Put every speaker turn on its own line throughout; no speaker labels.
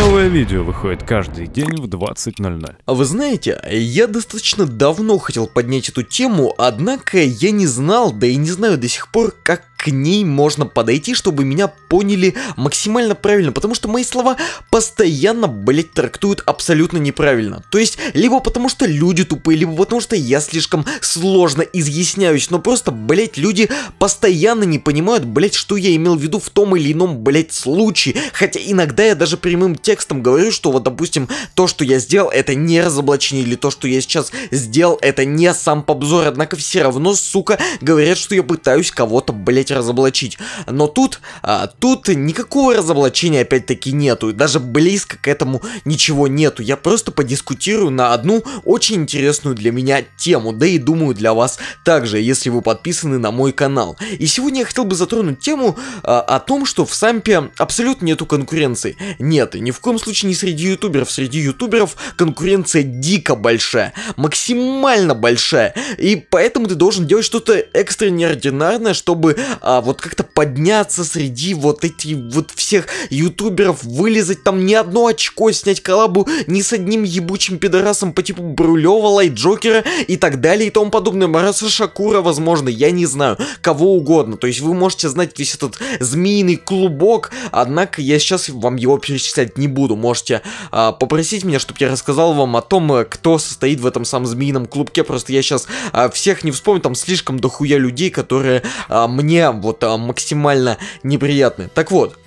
Новое видео выходит каждый день в 20.00. А вы знаете, я достаточно давно хотел поднять эту тему, однако я не знал, да и не знаю до сих пор, как к ней можно подойти, чтобы меня поняли максимально правильно, потому что мои слова постоянно, блять, трактуют абсолютно неправильно. То есть, либо потому что люди тупые, либо потому что я слишком сложно изъясняюсь, но просто, блять, люди постоянно не понимают, блять, что я имел в виду в том или ином, блять, случае. Хотя иногда я даже прямым текстом говорю, что вот, допустим, то, что я сделал, это не разоблачение, или то, что я сейчас сделал, это не сам побзор, однако все равно, сука, говорят, что я пытаюсь кого-то, блять, разоблачить. Но тут, а, тут никакого разоблачения опять-таки нету, даже близко к этому ничего нету. Я просто подискутирую на одну очень интересную для меня тему, да и думаю для вас также, если вы подписаны на мой канал. И сегодня я хотел бы затронуть тему а, о том, что в Сампе абсолютно нету конкуренции. Нет, и ни в коем случае не среди ютуберов. Среди ютуберов конкуренция дико большая, максимально большая. И поэтому ты должен делать что-то экстра неординарное, чтобы а, вот как-то подняться среди вот этих вот всех ютуберов, вылезать там ни одно очко, снять коллабу ни с одним ебучим пидорасом по типу Брулева, Джокера и так далее и тому подобное. Мараса Шакура, возможно, я не знаю, кого угодно. То есть вы можете знать весь этот змеиный клубок, однако я сейчас вам его перечислять не буду. Можете а, попросить меня, чтобы я рассказал вам о том, э, кто состоит в этом самом змеином клубке. Просто я сейчас а, всех не вспомню, там слишком дохуя людей, которые а, мне прям вот а, максимально неприятны. Так вот,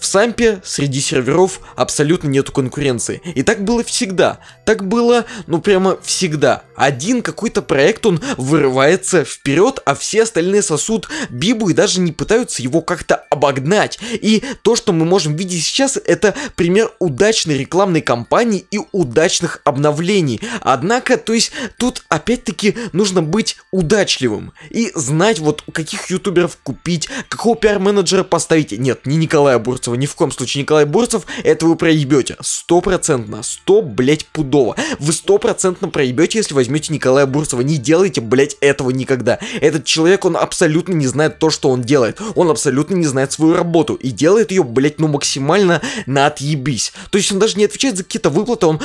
в Сампе среди серверов абсолютно нету конкуренции. И так было всегда. Так было, ну прямо всегда. Один какой-то проект, он вырывается вперед, а все остальные сосут Бибу и даже не пытаются его как-то обогнать. И то, что мы можем видеть сейчас, это пример удачной рекламной кампании и удачных обновлений. Однако, то есть, тут опять-таки нужно быть удачливым и знать вот каких ютуберов купить, какого пиар-менеджера поставить. Нет, не Николая Бурцева Бурцева. Ни в коем случае, Николай Бурцев, это вы проебете. Стопроцентно. Сто, блять, пудово. Вы стопроцентно проебете, если возьмете Николая Бурцева. Не делайте, блять, этого никогда. Этот человек, он абсолютно не знает то, что он делает. Он абсолютно не знает свою работу. И делает ее, блять, ну максимально на отъебись. То есть он даже не отвечает за какие-то выплаты, он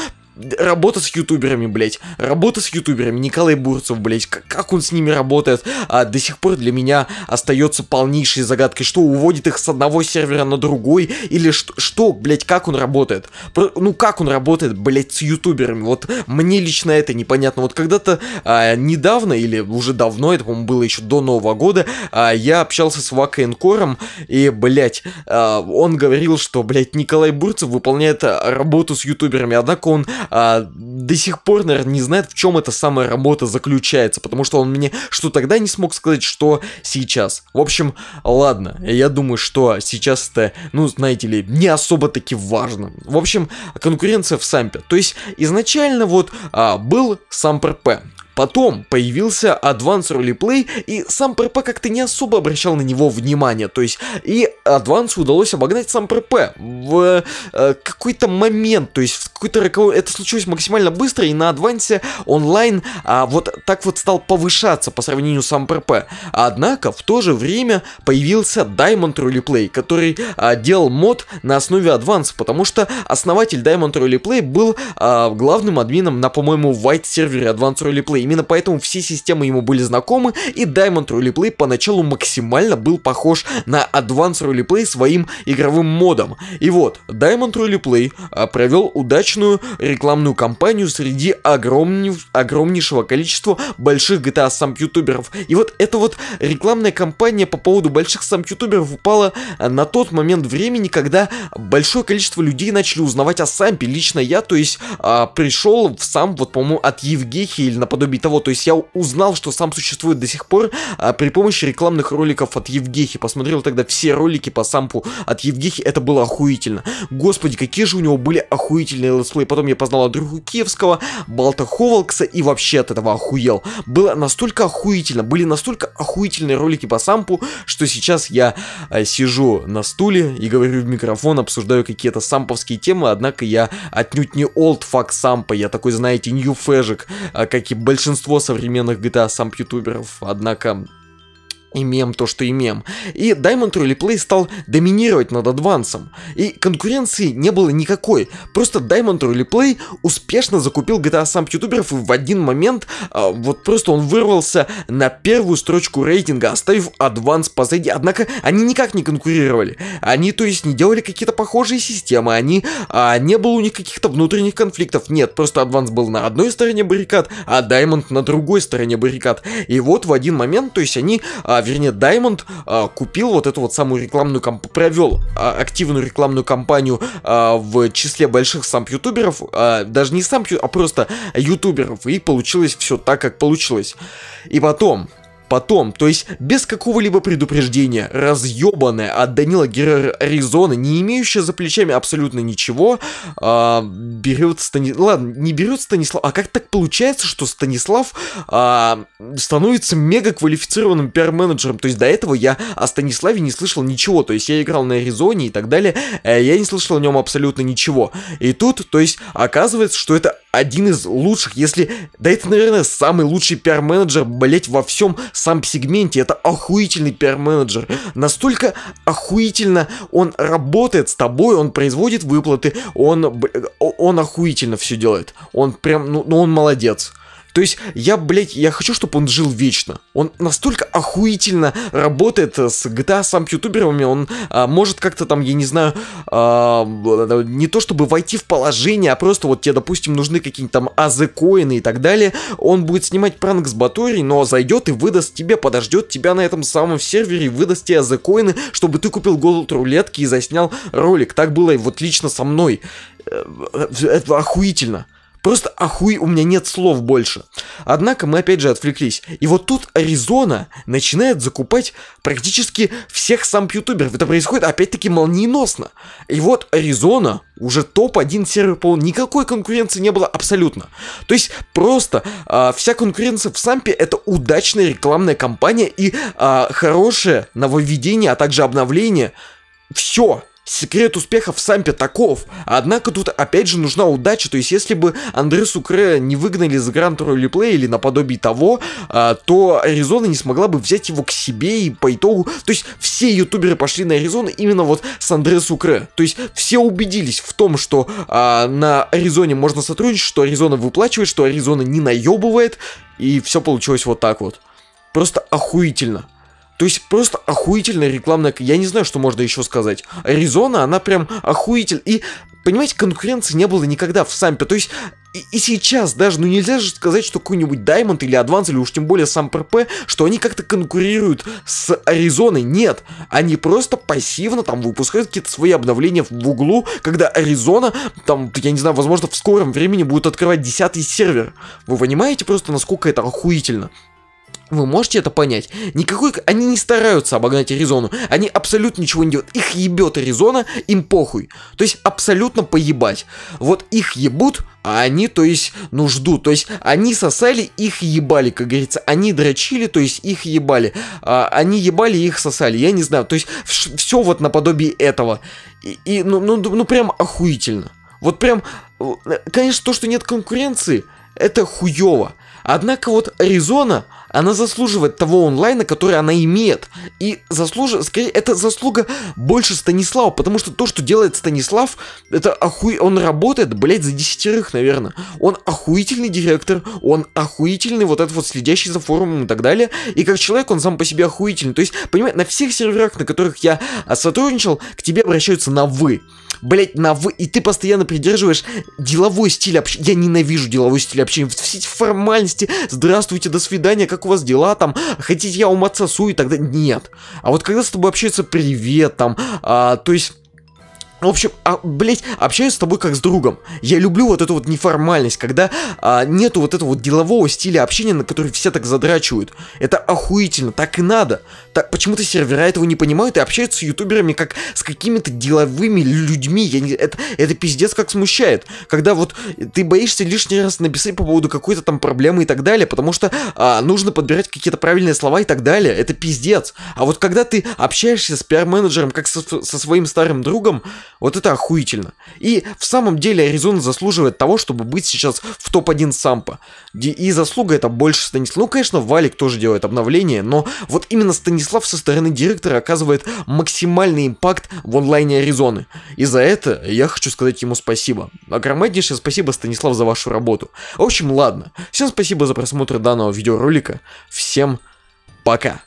Работа с ютуберами, блять, Работа с ютуберами. Николай Бурцев, блять, Как, как он с ними работает, а, до сих пор для меня остается полнейшей загадкой. Что уводит их с одного сервера на другой? Или что, что блядь, как он работает? Про, ну, как он работает, блять, с ютуберами? Вот мне лично это непонятно. Вот когда-то а, недавно, или уже давно, это, по-моему, было еще до Нового года, а, я общался с Вака и, блять, а, он говорил, что, блять Николай Бурцев выполняет а, работу с ютуберами. Однако он а, до сих пор, наверное, не знает, в чем эта самая работа заключается, потому что он мне что тогда не смог сказать, что сейчас. В общем, ладно, я думаю, что сейчас это, ну, знаете ли, не особо таки важно. В общем, конкуренция в сампе. То есть, изначально вот а, был Сампер П, Потом появился Advanced Roleplay, и сам ПРП как-то не особо обращал на него внимание, то есть и Advance удалось обогнать сам ПРП в э, какой-то момент, то есть какой-то роковой... Это случилось максимально быстро, и на адвансе онлайн а, вот так вот стал повышаться по сравнению с МПРП. Однако, в то же время появился Diamond Roleplay, который а, делал мод на основе Advance, потому что основатель Diamond Roleplay был а, главным админом на, по-моему, White сервере Advance Roleplay. Именно поэтому все системы ему были знакомы, и Diamond Roleplay поначалу максимально был похож на Advance Roleplay своим игровым модом. И вот, Diamond Roleplay а, провел удачу мощную рекламную кампанию среди огромнев... огромнейшего количества больших GTA а сам ютуберов. И вот эта вот рекламная кампания по поводу больших сам ютуберов упала на тот момент времени, когда большое количество людей начали узнавать о сампе. Лично я, то есть, а, пришел в сам, вот, по-моему, от Евгехи или наподобие того. То есть я узнал, что сам существует до сих пор а, при помощи рекламных роликов от Евгехи. Посмотрел тогда все ролики по сампу от Евгехи. Это было охуительно. Господи, какие же у него были охуительные летсплей, потом я познал Андрюху Киевского, Балта Ховалкса и вообще от этого охуел. Было настолько охуительно, были настолько охуительные ролики по сампу, что сейчас я э, сижу на стуле и говорю в микрофон, обсуждаю какие-то самповские темы, однако я отнюдь не old fuck сампа, я такой, знаете, new фэжик, как и большинство современных GTA самп ютуберов, однако и то, что и И Diamond Rally Play стал доминировать над адвансом. И конкуренции не было никакой. Просто Diamond Rally Play успешно закупил GTA сам ютуберов и в один момент э, вот просто он вырвался на первую строчку рейтинга, оставив адванс позади. Однако они никак не конкурировали. Они, то есть, не делали какие-то похожие системы, они э, не было у них каких-то внутренних конфликтов. Нет, просто адванс был на одной стороне баррикад, а Diamond на другой стороне баррикад. И вот в один момент, то есть, они а, а, вернее, Даймонд а, купил вот эту вот самую рекламную кампанию, провел а, активную рекламную кампанию а, в числе больших сам ютуберов, а, даже не сам, а просто ютуберов, и получилось все так, как получилось. И потом, потом, то есть без какого-либо предупреждения, разъебанная от Данила Геррера Аризона, не имеющая за плечами абсолютно ничего, а, берет Станислав... Ладно, не берет Станислав, а как так получается, что Станислав а, становится мега квалифицированным пиар-менеджером? То есть до этого я о Станиславе не слышал ничего, то есть я играл на Аризоне и так далее, а я не слышал о нем абсолютно ничего. И тут, то есть оказывается, что это один из лучших, если... Да это, наверное, самый лучший пиар-менеджер, блять, во всем сам сегменте. Это охуительный пиар-менеджер. Настолько охуительно он работает с тобой, он производит выплаты, он, он охуительно все делает. Он прям, ну, ну он молодец. То есть я, блядь, я хочу, чтобы он жил вечно. Он настолько охуительно работает э, с GTA сам ютуберами, он а, может как-то там, я не знаю, а, э, не то чтобы войти в положение, а просто вот тебе, допустим, нужны какие-нибудь там азы коины и так далее, он будет снимать пранк с Батори, но зайдет и выдаст тебе, подождет тебя на этом самом сервере и выдаст тебе азы коины чтобы ты купил голод рулетки и заснял ролик. Так было и вот лично со мной. Это э, охуительно. Просто охуй, у меня нет слов больше. Однако мы опять же отвлеклись. И вот тут Аризона начинает закупать практически всех сам ютуберов. Это происходит опять-таки молниеносно. И вот Аризона уже топ-1 сервер пол, Никакой конкуренции не было абсолютно. То есть просто э, вся конкуренция в Сампе это удачная рекламная кампания и э, хорошее нововведение, а также обновление. Все, Секрет успеха в Сампе таков. Однако тут опять же нужна удача. То есть, если бы Андре Сукре не выгнали за гранд ролеплей или наподобие того, а, то Аризона не смогла бы взять его к себе и по итогу... То есть, все ютуберы пошли на Аризону именно вот с Андре Сукре. То есть, все убедились в том, что а, на Аризоне можно сотрудничать, что Аризона выплачивает, что Аризона не наебывает. И все получилось вот так вот. Просто охуительно. То есть просто охуительная рекламная... Я не знаю, что можно еще сказать. Аризона, она прям охуитель. И, понимаете, конкуренции не было никогда в Сампе. То есть и, и сейчас даже, ну нельзя же сказать, что какой-нибудь Даймонд или Адванс или уж тем более сам ПРП, что они как-то конкурируют с Аризоной. Нет, они просто пассивно там выпускают какие-то свои обновления в углу, когда Аризона, там, я не знаю, возможно, в скором времени будет открывать десятый сервер. Вы понимаете просто, насколько это охуительно? Вы можете это понять? Никакой... Они не стараются обогнать Аризону. Они абсолютно ничего не делают. Их ебет Аризона, им похуй. То есть абсолютно поебать. Вот их ебут, а они, то есть, ну ждут. То есть они сосали, их ебали, как говорится. Они дрочили, то есть их ебали. А, они ебали, их сосали. Я не знаю. То есть все вот наподобие этого. И, и ну, ну, ну прям охуительно. Вот прям... Э, конечно, то, что нет конкуренции, это хуево. Однако вот Аризона, она заслуживает того онлайна, который она имеет. И заслуж скорее, это заслуга больше Станислава, потому что то, что делает Станислав, это оху Он работает, блядь, за десятерых, наверное. Он охуительный директор, он охуительный вот этот вот следящий за форумом и так далее. И как человек он сам по себе охуительный. То есть, понимаешь, на всех серверах, на которых я а, сотрудничал, к тебе обращаются на «вы». Блять, на «вы», и ты постоянно придерживаешь деловой стиль общения. Я ненавижу деловой стиль общения. Все эти формальности, здравствуйте, до свидания, как как у вас дела там, хотите я у отца и тогда нет. А вот когда с тобой общаются привет там, а, то есть в общем, а, блять, общаюсь с тобой как с другом. Я люблю вот эту вот неформальность, когда а, нету вот этого вот делового стиля общения, на который все так задрачивают. Это охуительно, так и надо. Так, почему-то сервера этого не понимают и общаются с ютуберами как с какими-то деловыми людьми. Я не, это, это пиздец как смущает. Когда вот ты боишься лишний раз написать по поводу какой-то там проблемы и так далее, потому что а, нужно подбирать какие-то правильные слова и так далее. Это пиздец. А вот когда ты общаешься с пиар-менеджером как со, со своим старым другом, вот это охуительно. И в самом деле Аризона заслуживает того, чтобы быть сейчас в топ-1 сампа. И заслуга это больше Станислав. Ну, конечно, Валик тоже делает обновление, но вот именно Станислав со стороны директора оказывает максимальный импакт в онлайне Аризоны. И за это я хочу сказать ему спасибо. Огромнейшее спасибо, Станислав, за вашу работу. В общем, ладно. Всем спасибо за просмотр данного видеоролика. Всем пока.